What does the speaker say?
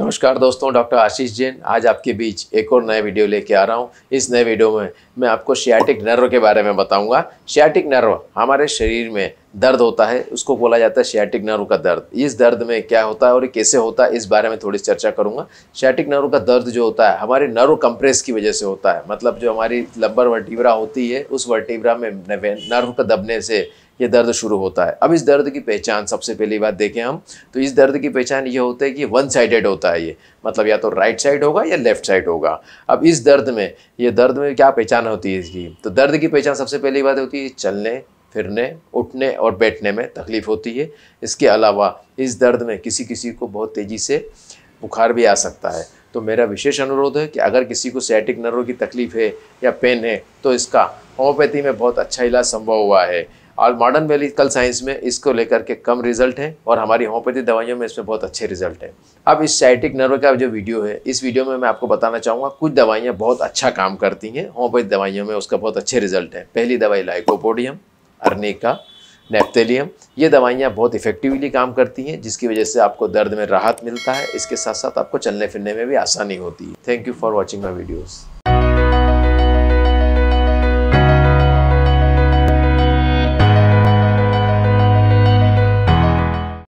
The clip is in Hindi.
नमस्कार दोस्तों डॉक्टर आशीष जैन आज आपके बीच एक और नया वीडियो लेके आ रहा हूँ इस नए वीडियो में मैं आपको शियाटिक नर्व के बारे में बताऊँगा शियाटिक नर्व हमारे शरीर में दर्द होता है उसको बोला जाता है शैटिक नर्व का दर्द इस दर्द में क्या होता है और कैसे होता है इस बारे में थोड़ी चर्चा करूंगा शैटिक नर्व का दर्द जो होता है हमारे नर्व कंप्रेस की वजह से होता है मतलब जो हमारी लंबर वर्टिब्रा होती है उस वर्टिब्रा में नर्व का दबने से ये दर्द शुरू होता है अब इस दर्द की पहचान सबसे पहली बात देखें हम तो इस दर्द की पहचान ये होता है कि वन साइडेड होता है ये मतलब या तो राइट साइड होगा या लेफ्ट साइड होगा अब इस दर्द में ये दर्द में क्या पहचान होती है इसकी तो दर्द की पहचान सबसे पहली बात होती है चलने फिरने उठने और बैठने में तकलीफ़ होती है इसके अलावा इस दर्द में किसी किसी को बहुत तेज़ी से बुखार भी आ सकता है तो मेरा विशेष अनुरोध है कि अगर किसी को सैटिक नर्व की तकलीफ़ है या पेन है तो इसका होम्योपैथी में बहुत अच्छा इलाज संभव हुआ है और मॉडर्न मेडिकल साइंस में इसको लेकर के कम रिजल्ट हैं और हमारी होम्योपैथी दवाइयों में इसमें बहुत अच्छे रिजल्ट हैं अब इस साइटिक नर्व का जो वीडियो है इस वीडियो में मैं आपको बताना चाहूँगा कुछ दवाइयाँ बहुत अच्छा काम करती हैं होम्योपैथी दवाइयों में उसका बहुत अच्छे रिजल्ट है पहली दवाई लाइकोपोडियम अरनेका नेपथेलियम ये दवाइयाँ बहुत इफ़ेक्टिवली काम करती हैं जिसकी वजह से आपको दर्द में राहत मिलता है इसके साथ साथ आपको चलने फिरने में भी आसानी होती है thank you for watching my videos